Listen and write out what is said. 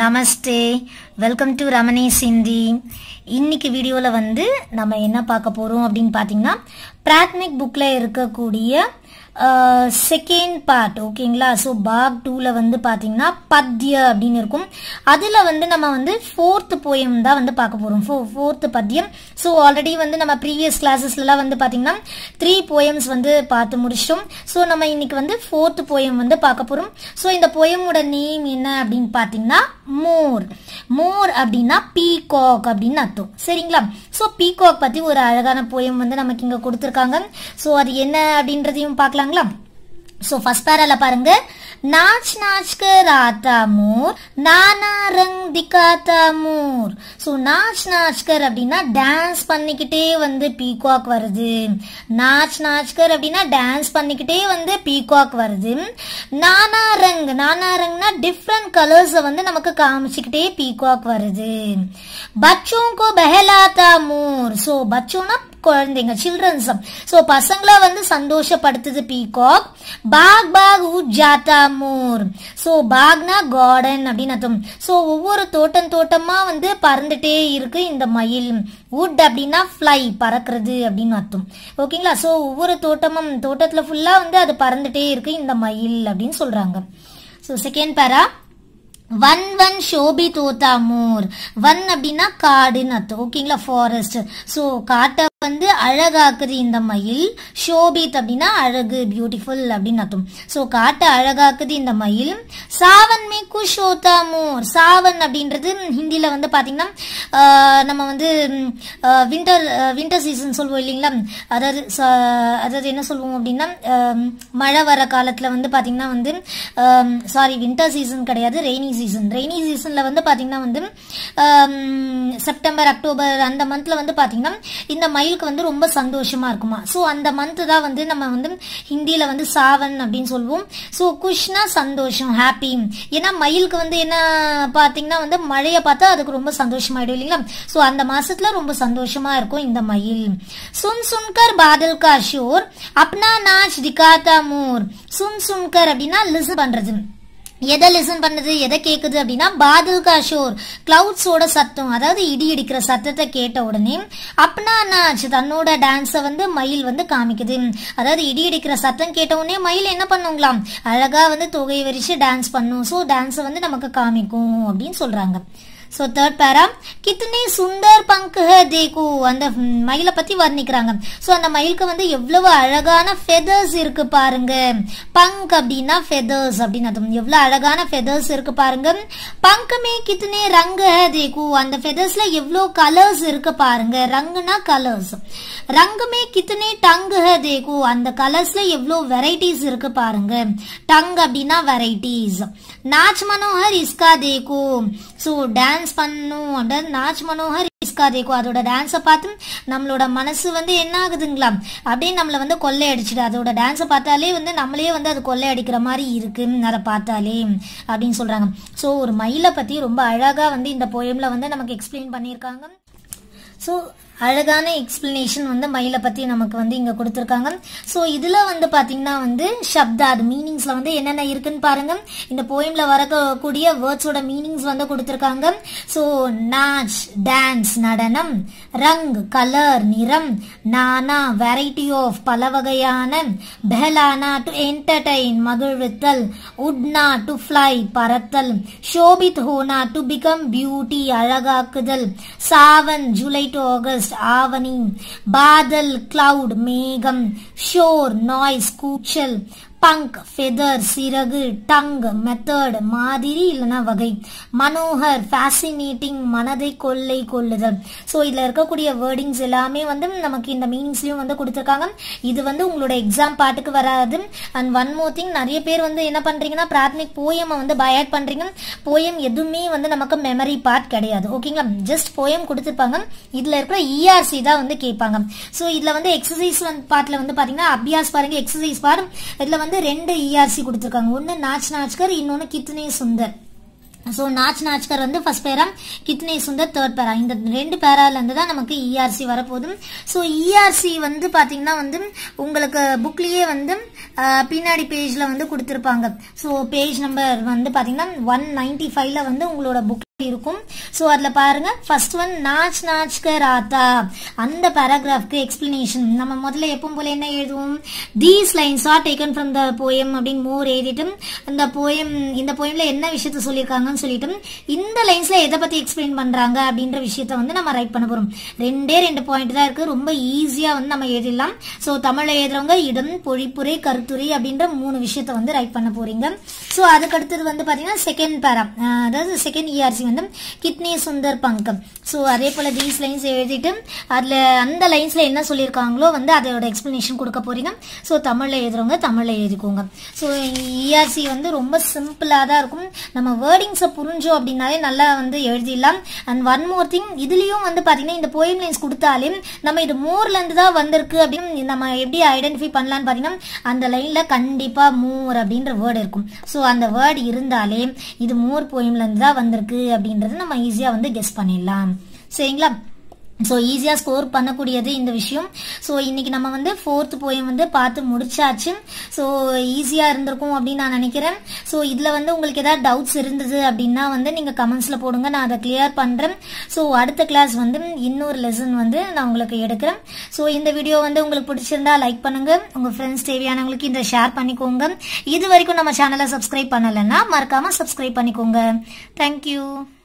Namaste welcome to Ramani சிந்தி இன்னைக்கு வீடியோவில் வந்து நம்ம என்ன பார்க்க போகிறோம் அப்படின்னு பார்த்தீங்கன்னா பிராத்மிக் புக்கில் இருக்கக்கூடிய செகண்ட் பார்ட் ஓகேங்களா ஸோ பாக் டூவில் வந்து பார்த்தீங்கன்னா பத்திய அப்படின்னு இருக்கும் அதில் வந்து நம்ம வந்து ஃபோர்த்து போயம் தான் வந்து பார்க்க போகிறோம் ஃபோ ஃபோர்த்து பத்தியம் ஸோ ஆல்ரெடி வந்து நம்ம ப்ரீவியஸ் கிளாஸஸ்லாம் வந்து பார்த்தீங்கன்னா த்ரீ போயம்ஸ் வந்து பார்த்து முடிச்சிட்டோம் ஸோ நம்ம இன்னைக்கு வந்து ஃபோர்த்து போயம் வந்து பார்க்க போகிறோம் ஸோ இந்த போயமோட நேம் என்ன அப்படின்னு பார்த்தீங்கன்னா மோர் அப்படின்னா பீகாக் அப்படின்னு அர்த்தம் சரிங்களா ஸோ பீகாக் பற்றி ஒரு அழகான போயம் வந்து நமக்கு இங்கே கொடுத்துருக்காங்க ஸோ அது என்ன அப்படின்றதையும் பார்க்கலாங்களா ஸோ ஃபர்ஸ்ட் பேரால பாருங்க நாச் நாச் க மூர் நானா ரங் திகாத்தா மூர் ஸோ நாச் நாச்கர் அப்படின்னா டான்ஸ் பண்ணிக்கிட்டே வந்து பீகாக் வருது நாச் நாச்கர் அப்படின்னா டான்ஸ் பண்ணிக்கிட்டே வந்து பீகாக் வருது நானா ரங் நானா ரங்னா டிஃப்ரெண்ட் கலர்ஸை வந்து நமக்கு காமிச்சுக்கிட்டே பீகாக் வருது பச்சோங்கோ பெஹலாத்தா மூர் ஸோ பச்சோனா குழந்தைங்க சில்ட்ரன்ஸும் ஸோ பசங்களை வந்து சந்தோஷப்படுத்துது பீகாக் பாக் பாக் ஜாத்தா மோர் ஸோ பாக்னா கார்டன் அப்படின்னு அர்த்தம் ஸோ ஒவ்வொரு தோட்டம் தோட்டமாக வந்து பறந்துட்டே இருக்கு இந்த மயில் வுட் அப்படின்னா ஃப்ளை பறக்கிறது அப்படின்னு அர்த்தம் ஓகேங்களா ஸோ ஒவ்வொரு தோட்டமும் தோட்டத்தில் ஃபுல்லாக வந்து அது பறந்துட்டே இருக்கு இந்த மயில் அப்படின்னு சொல்கிறாங்க ஸோ செகண்ட் பேரா வன் வன் ஷோபி தோத்தா மோர் வன் அப்படின்னா காடுன்னு அர்த்தம் ஓகேங்களா ஃபாரஸ்ட் ஸோ காட்ட வந்து அழகாக்குது இந்த மயில் ஷோபித் அப்படின்னா அழகு பியூட்டிஃபுல் அப்படின்னு அர்த்தம் ஸோ காட்டை அழகாக்குது இந்த மயில் சாவன் மே குஷ் மோர் சாவன் அப்படின்றது ஹிந்தியில் வந்து பார்த்தீங்கன்னா நம்ம வந்து வின்டர் வின்டர் சீசன் சொல்லுவோம் இல்லைங்களா அதாவது அதாவது என்ன சொல்லுவோம் அப்படின்னா மழை வர காலத்தில் வந்து பார்த்தீங்கன்னா வந்து சாரி விண்டர் சீசன் கிடையாது ரெய்னி சீசன் ரெய்னி சீசனில் வந்து பார்த்தீங்கன்னா வந்து செப்டம்பர் அக்டோபர் அந்த மந்தில் வந்து பார்த்தீங்கன்னா இந்த மயில் நம்மளுக்கு வந்து ரொம்ப சந்தோஷமா இருக்குமா ஸோ அந்த மந்த்து தான் வந்து நம்ம வந்து ஹிந்தியில் வந்து சாவன் அப்படின்னு சொல்லுவோம் ஸோ குஷ்னா சந்தோஷம் ஹாப்பி ஏன்னா மயிலுக்கு வந்து என்ன பார்த்தீங்கன்னா வந்து மழையை பார்த்தா அதுக்கு ரொம்ப சந்தோஷமாயிடும் இல்லைங்களா ஸோ அந்த மாசத்துல ரொம்ப சந்தோஷமா இருக்கும் இந்த மயில் சுன் சுன்கர் பாதல் காஷோர் அப்னா நாச் திகாதா மோர் சுன் சுன்கர் அப்படின்னா லிசன் பண்றது எதை லிசன் பண்ணுது எதை கேட்குது அப்படின்னா பாதுகா ஷோர் கிளவுட்ஸோட சத்தம் அதாவது இடி இடிக்கிற சத்தத்தை கேட்ட உடனே அப்னா என்ன தன்னோட டான்ஸை வந்து மயில் வந்து காமிக்குது அதாவது இடி இடிக்கிற சத்தம் கேட்ட உடனே மயில் என்ன பண்ணுங்களாம் அழகா வந்து தொகை வரிச்சு டான்ஸ் பண்ணும் ஸோ டான்ஸை வந்து நமக்கு காமிக்கும் அப்படின்னு சொல்றாங்க ஸோ தேர்ட் பேரா கித்தனை சுந்தர் பங்கு தேகு அந்த மயிலை பத்தி வர்ணிக்கிறாங்க ஸோ அந்த மயிலுக்கு வந்து எவ்வளவு அழகான ஃபெதர்ஸ் இருக்கு பாருங்க பங்க் அப்படின்னா ஃபெதர்ஸ் அப்படின்னு அதுவும் எவ்வளவு அழகான ஃபெதர்ஸ் இருக்கு பாருங்க பங்குமே கித்தனை ரங்கு தேகு அந்த ஃபெதர்ஸ்ல எவ்வளோ கலர்ஸ் இருக்கு பாருங்க ரங்குனா கலர்ஸ் ரங்குமே கித்தனை டங்கு தேகு அந்த கலர்ஸ்ல எவ்வளோ வெரைட்டிஸ் இருக்கு பாருங்க டங் அப்படின்னா வெரைட்டிஸ் நாச் மனோஹர் இஸ்கா தேகு ஸோ டான்ஸ் பண்ணும் அப்படின்னு நாச் மனோகர் இஸ்கா தேக்கோ அதோட டான்ஸை பார்த்து நம்மளோட மனசு வந்து என்ன ஆகுதுங்களா அப்படியே நம்மளை வந்து அடிச்சிடு அதோட டான்ஸை பார்த்தாலே வந்து நம்மளே வந்து அது கொள்ளையடிக்கிற மாதிரி இருக்கு அதை பார்த்தாலே அப்படின்னு சொல்கிறாங்க ஸோ ஒரு மயிலை பற்றி ரொம்ப அழகாக வந்து இந்த போயமில் வந்து நமக்கு எக்ஸ்பிளைன் பண்ணியிருக்காங்க ஸோ அழகான எக்ஸ்பிளனேஷன் வந்து மயிலை பற்றி நமக்கு வந்து இங்கே கொடுத்துருக்காங்க ஸோ இதில் வந்து பாத்தீங்கன்னா வந்து சப்தா மீனிங்ஸ்ல மீனிங்ஸில் வந்து என்னென்ன இருக்குன்னு பாருங்க இந்த போயம்ல வரக்கூடிய வேர்ட்ஸோட மீனிங்ஸ் வந்து கொடுத்துருக்காங்க ஸோ நாச் டான்ஸ் நடனம் ரங் கலர் நிறம் நானா வெரைட்டி ஆஃப் பல வகையான பெஹலானா டு என்டர்டைன் மகிழ்வித்தல் உட்னா டு ஃப்ளை பறத்தல் ஷோபித் ஹோனா டு பிகம் பியூட்டி அழகாக்குதல் Sawan July to August burst avening, battle, cloud, megam, shore, noise, kuchal, பங்க் ஃபெதர் சிறகு டங் மெத்தட் மாதிரி இல்லைன்னா வகை மனோகர் ஃபேசினேட்டிங் மனதை கொள்ளை கொள்ளுதல் ஸோ இதில் இருக்கக்கூடிய வேர்டிங்ஸ் எல்லாமே வந்து நமக்கு இந்த மீனிங்ஸ்லையும் வந்து கொடுத்துருக்காங்க இது வந்து உங்களோட எக்ஸாம் பாட்டுக்கு வராது அண்ட் ஒன் மோர் திங் நிறைய பேர் வந்து என்ன பண்ணுறீங்கன்னா பிராத்மிக் போயமை வந்து பயாட் பண்ணுறீங்க போயம் எதுவுமே வந்து நமக்கு மெமரி பார்ட் கிடையாது ஓகேங்களா ஜஸ்ட் போயம் கொடுத்துருப்பாங்க இதில் இருக்கிற இஆர்சி e தான் வந்து கேட்பாங்க ஸோ இதில் வந்து எக்ஸசைஸ் வந்து பார்ட்டில் வந்து பார்த்தீங்கன்னா அபியாஸ் பாருங்க எக்ஸசைஸ் பாரு இதில் வந்து வந்து ரெண்டு இஆர்சி e கொடுத்துருக்காங்க ஒன்று நாச் நாச்கர் இன்னொன்று கித்னே சுந்தர் ஸோ நாச் நாச்கர் வந்து ஃபர்ஸ்ட் பேரா கித்னே சுந்தர் தேர்ட் பேரா இந்த ரெண்டு பேராலேருந்து தான் நமக்கு இஆர்சி e வரப்போதும் ஸோ இஆர்சி e வந்து பார்த்தீங்கன்னா வந்து உங்களுக்கு புக்லேயே வந்து பின்னாடி பேஜில் வந்து கொடுத்துருப்பாங்க ஸோ பேஜ் நம்பர் வந்து பார்த்தீங்கன்னா ஒன் நைன்டி ஃபைவ்ல வந்து உங்களோட புக் இருக்கும் ஸோ அதுல பாருங்க ஃபர்ஸ்ட் ஒன் நாச் நாச் கர் அந்த பேராகிராஃப்க்கு எக்ஸ்பிளனேஷன் நம்ம முதல்ல எப்பவும் போல என்ன எழுதுவோம் these lines are taken from the poem அப்படின்னு மோர் எழுதிட்டு அந்த போயம் இந்த போயம்ல என்ன விஷயத்த சொல்லியிருக்காங்கன்னு சொல்லிட்டு இந்த லைன்ஸ்ல எதை பத்தி எக்ஸ்பிளைன் பண்றாங்க அப்படின்ற விஷயத்த வந்து நம்ம ரைட் பண்ண போறோம் ரெண்டே ரெண்டு பாயிண்ட் தான் இருக்கு ரொம்ப ஈஸியா வந்து நம்ம எழுதிடலாம் ஸோ தமிழ்ல எழுதுறவங்க இடம் பொழிப்புரை கருத்துரை அப்படின்ற மூணு விஷயத்த வந்து ரைட் பண்ண போறீங்க ஸோ அதுக்கு அடுத்தது வந்து பாத்தீங்கன்னா செகண்ட் பேரா அதாவது செகண்ட் இஆர்சி e வந்து கிட்னி சுந்தர் பங்கம் ஸோ அதே போல் தீஸ் லைன்ஸ் எழுதிட்டு அதில் அந்த லைன்ஸில் என்ன சொல்லியிருக்காங்களோ வந்து அதோட எக்ஸ்ப்ளனேஷன் கொடுக்க போகிறீங்க ஸோ தமிழில் எழுதுறவங்க தமிழில் எழுதிக்கோங்க ஸோ இஆர்சி e வந்து ரொம்ப சிம்பிளாக தான் இருக்கும் நம்ம வேர்டிங்ஸை புரிஞ்சோம் அப்படின்னாலே நல்லா வந்து எழுதிடலாம் அண்ட் ஒன் மோர் திங் இதுலேயும் வந்து பார்த்தீங்கன்னா இந்த போயம் லைன்ஸ் கொடுத்தாலே நம்ம இது மோர்லேருந்து தான் வந்திருக்கு அப்படின்னு நம்ம எப்படி ஐடென்டிஃபை பண்ணலான்னு பார்த்தீங்கன்னா அந்த லைனில் கண்டிப்பாக மோர் அப்படின்ற வேர்டு இருக்கும் ஸோ அந்த வேர்டு இருந்தாலே இது மோர் போயம்லேருந்து தான் வந்திருக்கு அப்படின்றத நம்ம ஈஸியாக வந்து கெஸ் பண்ணிடலாம் சரிங்களா ஸோ ஈஸியாக ஸ்கோர் பண்ணக்கூடியது இந்த விஷயம் ஸோ இன்னைக்கு நம்ம வந்து ஃபோர்த் போயம் வந்து பார்த்து முடிச்சாச்சு ஸோ ஈஸியாக இருந்திருக்கும் அப்படின்னு நான் நினைக்கிறேன் ஸோ இதில் வந்து உங்களுக்கு ஏதாவது டவுட்ஸ் இருந்தது அப்படின்னா வந்து நீங்கள் கமெண்ட்ஸில் போடுங்க நான் அதை கிளியர் பண்ணுறேன் ஸோ அடுத்த கிளாஸ் வந்து இன்னொரு லெசன் வந்து நான் உங்களுக்கு எடுக்கிறேன் ஸோ இந்த வீடியோ வந்து உங்களுக்கு பிடிச்சிருந்தா லைக் பண்ணுங்க உங்கள் ஃப்ரெண்ட்ஸ் தேவையானவங்களுக்கு இந்த ஷேர் பண்ணிக்கோங்க இது வரைக்கும் நம்ம சேனலை சப்ஸ்கிரைப் பண்ணலைன்னா மறக்காமல் சப்ஸ்கிரைப் பண்ணிக்கோங்க தேங்க்யூ